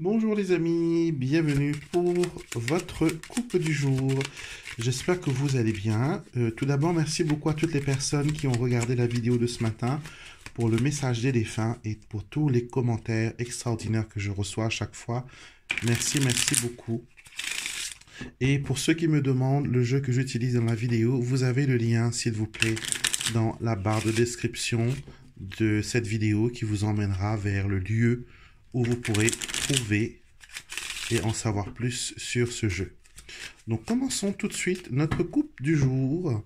Bonjour les amis, bienvenue pour votre coupe du jour. J'espère que vous allez bien. Euh, tout d'abord, merci beaucoup à toutes les personnes qui ont regardé la vidéo de ce matin pour le message des défunts et pour tous les commentaires extraordinaires que je reçois à chaque fois. Merci, merci beaucoup. Et pour ceux qui me demandent le jeu que j'utilise dans la vidéo, vous avez le lien, s'il vous plaît, dans la barre de description de cette vidéo qui vous emmènera vers le lieu où vous pourrez trouver et en savoir plus sur ce jeu. Donc commençons tout de suite notre coupe du jour.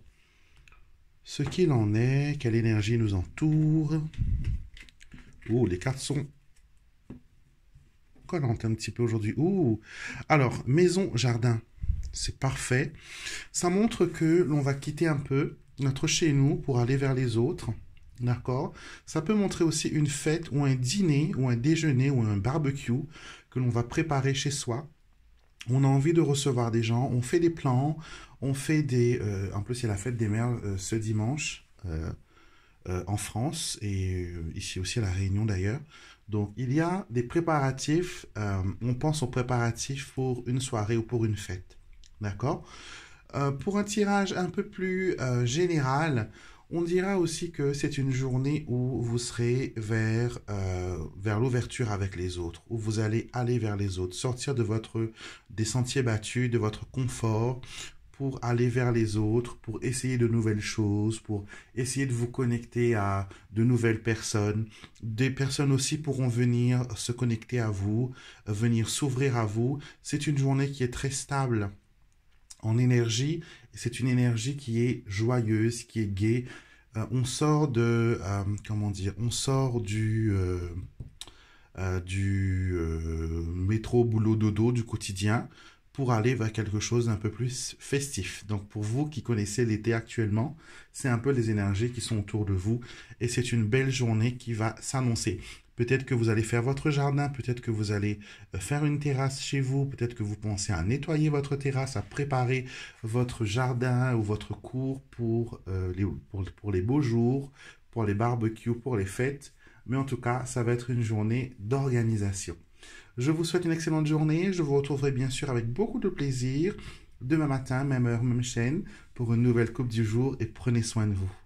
Ce qu'il en est, quelle énergie nous entoure. Oh, les cartes sont collantes un petit peu aujourd'hui. Oh, alors maison, jardin, c'est parfait. Ça montre que l'on va quitter un peu notre chez nous pour aller vers les autres. D'accord Ça peut montrer aussi une fête ou un dîner ou un déjeuner ou un barbecue que l'on va préparer chez soi. On a envie de recevoir des gens, on fait des plans, on fait des... Euh, en plus, il y a la fête des mères euh, ce dimanche euh, en France et ici aussi à La Réunion d'ailleurs. Donc, il y a des préparatifs. on pense aux préparatifs pour une soirée ou pour une fête. D'accord Pour un tirage un peu plus général, on dira aussi que c'est une journée où vous serez vers, euh, vers l'ouverture avec les autres, où vous allez aller vers les autres, sortir de votre, des sentiers battus, de votre confort, pour aller vers les autres, pour essayer de nouvelles choses, pour essayer de vous connecter à de nouvelles personnes. Des personnes aussi pourront venir se connecter à vous, venir s'ouvrir à vous. C'est une journée qui est très stable en énergie. C'est une énergie qui est joyeuse, qui est gaie. Euh, on sort de, euh, comment dire, on sort du, euh, du métro, boulot, dodo, du quotidien pour aller vers quelque chose d'un peu plus festif. Donc pour vous qui connaissez l'été actuellement, c'est un peu les énergies qui sont autour de vous et c'est une belle journée qui va s'annoncer peut-être que vous allez faire votre jardin, peut-être que vous allez euh, faire une terrasse chez vous, peut-être que vous pensez à nettoyer votre terrasse, à préparer votre jardin ou votre cours pour, euh, les, les beaux jours, pour les barbecues, pour les fêtes. Mais en tout cas, ça va être une journée d'organisation. Je vous souhaite une excellente journée. Je vous retrouverai bien sûr avec beaucoup de plaisir demain matin, même heure, même chaîne, pour une nouvelle Coupe du Jour et prenez soin de vous.